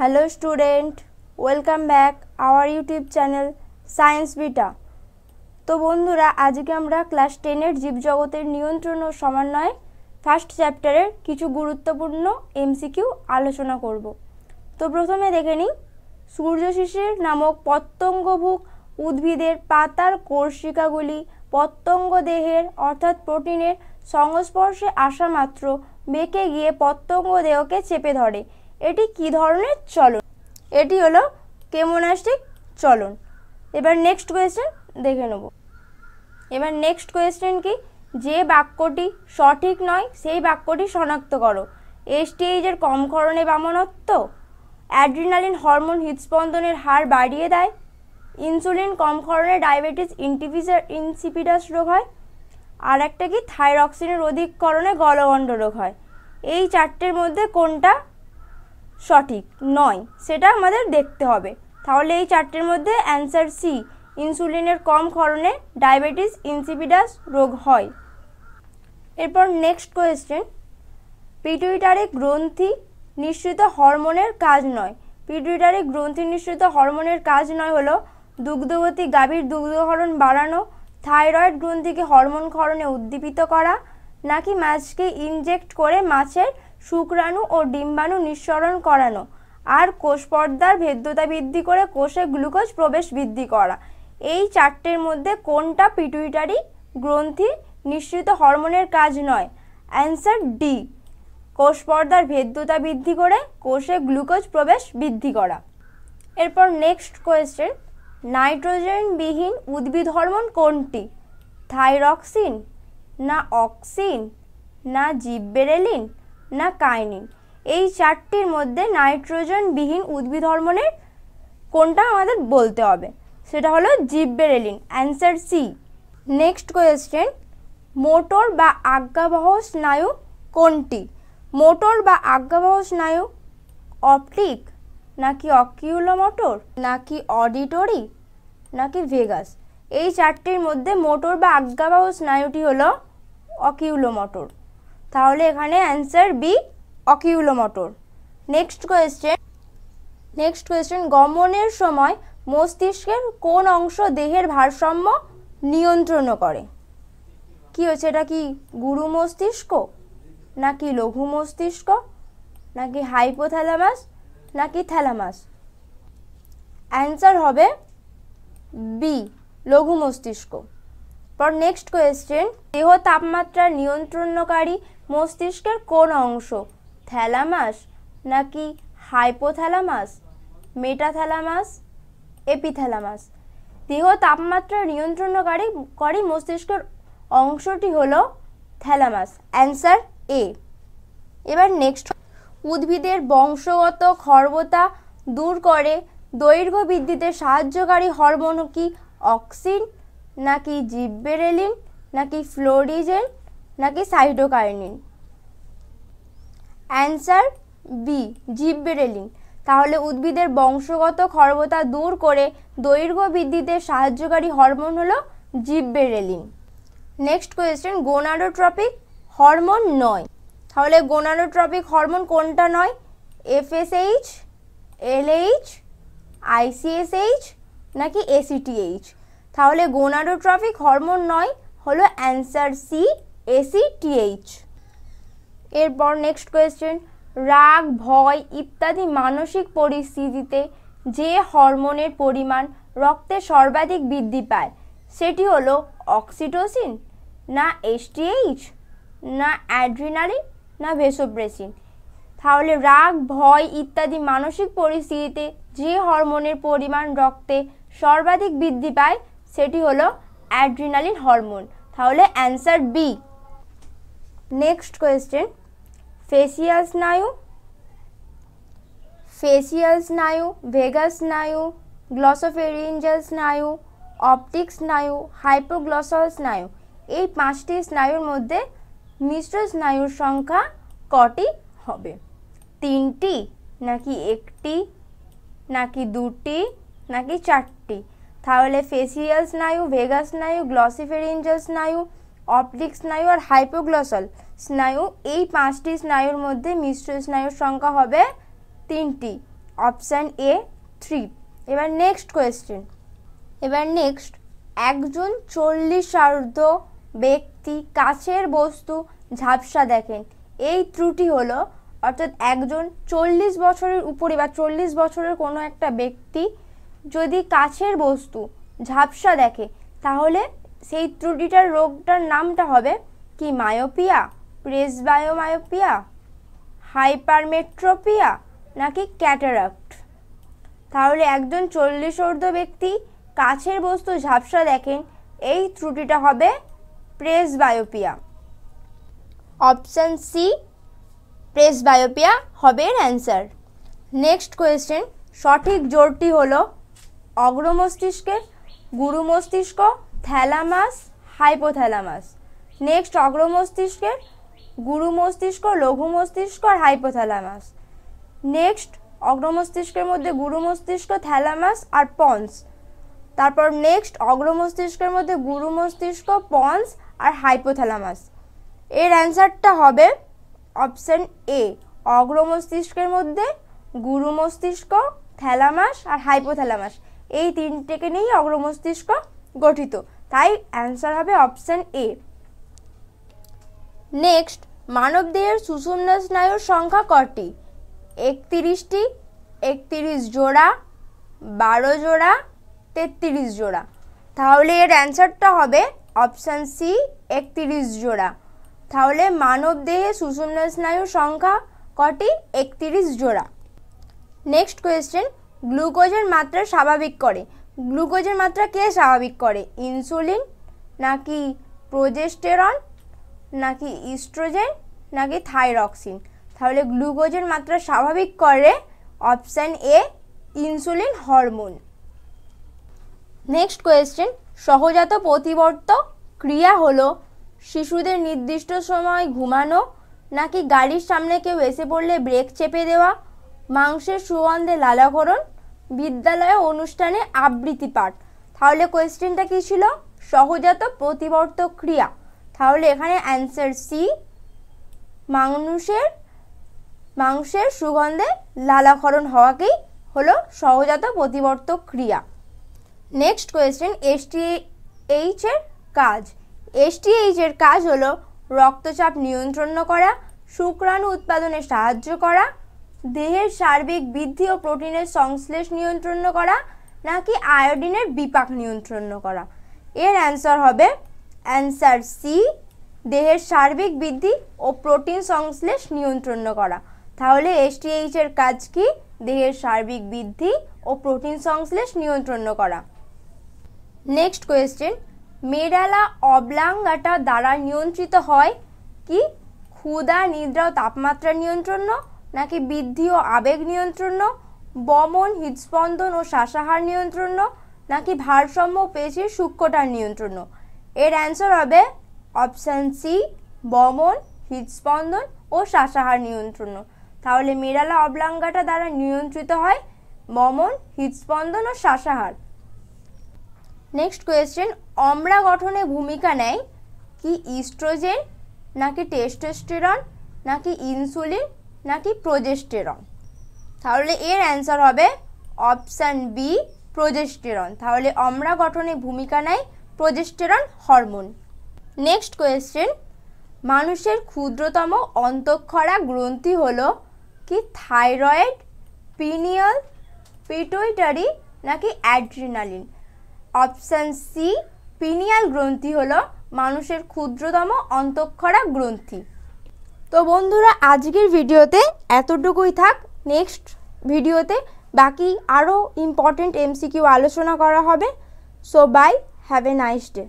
Hello student, welcome back our YouTube channel Science Beta. তো বন্ধুরা আজকে আমরা ক্লাস টেনের জীবজগতের নিয়ন্ত্রণ ও সমন্বয় ফার্স্ট চ্যাপ্টারের কিছু গুরুত্বপূর্ণ এমসিকিউ আলোচনা করব তো প্রথমে দেখে নিই সূর্যশিশির নামক পতঙ্গভুক উদ্ভিদের পাতার কোর্শিকাগুলি পতঙ্গ দেহের অর্থাৎ প্রোটিনের সংস্পর্শে আসা মাত্র বেঁকে গিয়ে পতঙ্গ দেহকে চেপে ধরে এটি কি ধরনের চলন এটি হলো কেমোনাস্টিক চলন এবার নেক্সট কোয়েশ্চেন দেখে নেব এবার নেক্সট কোয়েশ্চেন কি যে বাক্যটি সঠিক নয় সেই বাক্যটি শনাক্ত করো এসটিএইচের কম ক্ষরণে বামনত্ব অ্যাড্রিনালিন হরমোন হৃদস্পন্দনের হার বাড়িয়ে দেয় ইনসুলিন কম ক্ষরণে ডায়াবেটিস ইনটিভিজার ইনসিপিডাস রোগ হয় আর একটা কি থাইরক্সিনের অধিক করণে গলগণ্ড রোগ হয় এই চারটের মধ্যে কোনটা সঠিক নয় সেটা আমাদের দেখতে হবে তাহলে এই চারটের মধ্যে অ্যান্সার সি ইনসুলিনের কম ক্ষরণে ডায়াবেটিস ইনসিপিডাস রোগ হয় এরপর নেক্সট কোয়েশ্চেন পিটুইটারি গ্রন্থি নিঃসৃত হরমোনের কাজ নয় পিটুইটারি গ্রন্থি নিঃসৃত হরমোনের কাজ নয় হলো দুগ্ধবতী গাভীর দুগ্ধহরণ বাড়ানো থাইরয়েড গ্রন্থিকে হরমোন ক্ষরণে উদ্দীপিত করা নাকি মাছকে ইনজেক্ট করে মাছের শুক্রাণু ও ডিম্বাণু নিঃসরণ করানো আর কোষ পর্দার ভেদ্যতা বৃদ্ধি করে কোষে গ্লুকোজ প্রবেশ বৃদ্ধি করা এই চারটের মধ্যে কোনটা পিটুইটারি গ্রন্থি নিঃসৃত হরমোনের কাজ নয় অ্যান্সার ডি কোষ পর্দার ভেদ্যতা বৃদ্ধি করে কোষে গ্লুকোজ প্রবেশ বৃদ্ধি করা এরপর নেক্সট কোয়েশ্চেন নাইট্রোজেনবিহীন উদ্ভিদ হরমোন কোনটি থাইরক্সিন না অক্সিন না জিব্বেরেলিন না কাইনিন এই চারটির মধ্যে নাইট্রোজেন বিহীন উদ্ভিদ হরমোনের কোনটা আমাদের বলতে হবে সেটা হলো gibberellin answer C next question motor বা আজ্ঞাবহ স্নায়ু কোনটি মোটর বা আজ্ঞাবহ স্নায়ু অপটিক নাকি মোটর নাকি অডিটরি নাকি ভেগাস এই চারটির মধ্যে মোটর বা আজ্ঞাবহ স্নায়ুটি হলো অকিউলো মোটর তাহলে এখানে answer B oculomotor next question next question গমনের সময় মস্তিষ্কের কোন অংশ দেহের ভারসাম্য নিয়ন্ত্রণ করে কি হচ্ছে এটা কি গুরু মস্তিষ্ক নাকি লঘু মস্তিষ্ক নাকি হাইপোথ্যালামাস নাকি থ্যালামাস অ্যান্সার হবে বি লঘু মস্তিষ্ক পর নেক্সট কোয়েশ্চেন দেহ তাপমাত্রা নিয়ন্ত্রণকারী মস্তিষ্কের কোন অংশ থ্যালামাস নাকি হাইপোথ্যালামাস মেটাথ্যালামাস এপিথ্যালামাস দেহ তাপমাত্রা নিয়ন্ত্রণকারী করি মস্তিষ্কের অংশটি হল থ্যালামাস অ্যান্সার এ এবার নেক্সট উদ্ভিদের বংশগত খর্বতা দূর করে দৈর্ঘ্য বৃদ্ধিতে সাহায্যকারী হরমোন কি অক্সিন নাকি জিববেরেলিন নাকি ফ্লোরিজেন নাকি সাইটোকাইনিন অ্যান্সার বি জিববেরেলিন তাহলে উদ্ভিদের বংশগত খর্বতা দূর করে দৈর্ঘ্য বৃদ্ধিতে সাহায্যকারী হরমোন হলো gibberellin next question gonadotropic hormone নয় তাহলে গোনাডোট্রপিক হরমোন কোনটা নয় এফএসএইচ এলএইচ আইসিএসএইচ নাকি এসিটিএইচ তাহলে গোনাডোট্রফিক হরমোন নয় হলো অ্যান্সার সি এসিটিএইচ এরপর নেক্সট কোয়েশ্চেন রাগ ভয় ইত্যাদি মানসিক পরিস্থিতিতে যে হরমোনের পরিমাণ রক্তে সর্বাধিক বৃদ্ধি পায় সেটি হলো অক্সিটোসিন না এসটিএইচ না অ্যাড্রিনালিন না ভেসোপ্রেসিন তাহলে রাগ ভয় ইত্যাদি মানসিক পরিস্থিতিতে যে হরমোনের পরিমাণ রক্তে সর্বাধিক বৃদ্ধি পায় সেটি হলো অ্যাড্রিনালিন হরমোন তাহলে answer B next question facial স্নায়ু ফেসিয়াল স্নায়ু ভেগাস স্নায়ু গ্লসোফেরিঞ্জাল স্নায়ু অপটিক স্নায়ু হাইপোগ্লসাল স্নায়ু এই পাঁচটি স্নায়ুর মধ্যে মিশ্র স্নায়ুর সংখ্যা কটি হবে তিনটি নাকি একটি নাকি দুটি নাকি চারটি তাহলে ফেসিয়াল স্নায়ু ভেগা স্নায়ু গ্লসিফেরিঞ্জাল স্নায়ু অপটিক স্নায়ু আর হাইপোগ্লসল স্নায়ু এই পাঁচটি স্নায়ুর মধ্যে মিশ্র স্নায়ুর সংখ্যা হবে তিনটি অপশান এ থ্রি এবার নেক্সট কোয়েশ্চেন এবার নেক্সট একজন চল্লিশার্ধ ব্যক্তি কাছের বস্তু ঝাপসা দেখেন এই ত্রুটি হলো অর্থাৎ একজন চল্লিশ বছরের উপরে বা চল্লিশ বছরের কোনো একটা ব্যক্তি যদি কাছের বস্তু ঝাপসা দেখে তাহলে সেই ত্রুটিটার রোগটার নামটা হবে কি মায়োপিয়া প্রেস বায়োমায়োপিয়া হাইপারমেট্রোপিয়া নাকি ক্যাটারাক্ট তাহলে একজন চল্লিশ অর্ধ ব্যক্তি কাছের বস্তু ঝাপসা দেখেন এই ত্রুটিটা হবে presbyopia option C presbyopia হবে এর অ্যান্সার নেক্সট কোয়েশ্চেন সঠিক জোরটি হলো অগ্র মস্তিষ্কের গুরু মস্তিষ্ক থ্যালামাস হাইপোথ্যালামাস নেক্সট অগ্র মস্তিষ্কের গুরু মস্তিষ্ক লঘু মস্তিষ্ক আর হাইপোথ্যালামাস নেক্সট অগ্র মস্তিষ্কের মধ্যে গুরু মস্তিষ্ক থ্যালামাস আর পন্স তারপর নেক্সট অগ্র মস্তিষ্কের মধ্যে গুরু মস্তিষ্ক পন্স আর হাইপোথ্যালামাস এর অ্যান্সারটা হবে অপশান এ অগ্র মস্তিষ্কের মধ্যে গুরু মস্তিষ্ক থ্যালামাস আর হাইপোথ্যালামাস এই তিনটেকে নিয়েই অগ্রমস্তিষ্ক গঠিত তাই অ্যান্সার হবে অপশান এ নেক্সট মানবদেহের সুষুম্না স্নায়ুর সংখ্যা কটি একত্রিশটি একত্রিশ জোড়া বারো জোড়া তেত্রিশ জোড়া তাহলে এর অ্যান্সারটা হবে অপশান সি একত্রিশ জোড়া তাহলে দেহে সুষুম্না স্নায়ুর সংখ্যা কটি একত্রিশ জোড়া নেক্সট কোয়েশ্চেন গ্লুকোজের মাত্রা স্বাভাবিক করে গ্লুকোজের মাত্রা কে স্বাভাবিক করে ইনসুলিন নাকি প্রোজেস্টেরন নাকি ইস্ট্রোজেন নাকি থাইরক্সিন তাহলে গ্লুকোজের মাত্রা স্বাভাবিক করে option A insulin hormone next question সহজাত প্রতিবর্ত ক্রিয়া হলো শিশুদের নির্দিষ্ট সময় ঘুমানো নাকি গাড়ির সামনে কেউ এসে পড়লে ব্রেক চেপে দেওয়া মাংসের সুগন্ধে লালাকরণ বিদ্যালয়ে অনুষ্ঠানে আবৃত্তি পাঠ তাহলে কোয়েশ্চেনটা কী ছিল সহজাত প্রতিবর্ত ক্রিয়া তাহলে এখানে অ্যান্সার সি মানুষের মাংসের সুগন্ধে লালাকরণ হওয়াকেই হলো সহজাত প্রতিবর্ত ক্রিয়া নেক্সট কোয়েশ্চেন এসটি এইচের কাজ এসটি এইচ কাজ হলো রক্তচাপ নিয়ন্ত্রণ করা শুক্রাণু উৎপাদনে সাহায্য করা দেহের সার্বিক বৃদ্ধি ও প্রোটিনের সংশ্লেষ নিয়ন্ত্রণ করা নাকি আয়োডিনের বিপাক নিয়ন্ত্রণ করা এর অ্যান্সার হবে অ্যান্সার সি দেহের সার্বিক বৃদ্ধি ও প্রোটিন সংশ্লেষ নিয়ন্ত্রণ করা তাহলে এসটিএইচ এর কাজ কি দেহের সার্বিক বৃদ্ধি ও প্রোটিন সংশ্লেষ নিয়ন্ত্রণ করা নেক্সট কোয়েশ্চেন মেডালা অবলাঙ্গাটা দ্বারা নিয়ন্ত্রিত হয় কি ক্ষুধা নিদ্রা ও তাপমাত্রা নিয়ন্ত্রণ নাকি বৃদ্ধি ও আবেগ নিয়ন্ত্রণ বমন হৃদস্পন্দন ও শ্বাসাহার নিয়ন্ত্রণ নাকি ভারসাম্য পেশির সূক্ষ্মটার নিয়ন্ত্রণ এর অ্যান্সার হবে অপশান সি বমন হৃদস্পন্দন ও শ্বাসাহার নিয়ন্ত্রণ তাহলে মেরালা অবলাঙ্গাটা দ্বারা নিয়ন্ত্রিত হয় বমন হৃদস্পন্দন ও শ্বাসাহার নেক্সট কোয়েশ্চেন অমরা গঠনে ভূমিকা নেয় কি ইস্ট্রোজেন নাকি টেস্টোস্টেরন নাকি ইনসুলিন নাকি প্রজেস্টেরন তাহলে এর অ্যান্সার হবে অপশান বি প্রজেস্টেরন তাহলে অম্রা গঠনে ভূমিকা নেয় প্রজেস্টেরন হরমোন নেক্সট কোয়েশ্চেন মানুষের ক্ষুদ্রতম অন্তঃক্ষরা গ্রন্থি হলো কি থাইরয়েড পিনিয়াল পিটুইটারি নাকি অ্যাড্রিনালিন অপশান সি পিনিয়াল গ্রন্থি হলো মানুষের ক্ষুদ্রতম অন্তঃক্ষরা গ্রন্থি তো বন্ধুরা আজকের ভিডিওতে এতটুকুই থাক নেক্সট ভিডিওতে বাকি আরও ইম্পর্টেন্ট এমসিকিউ আলোচনা করা হবে so bye have a nice day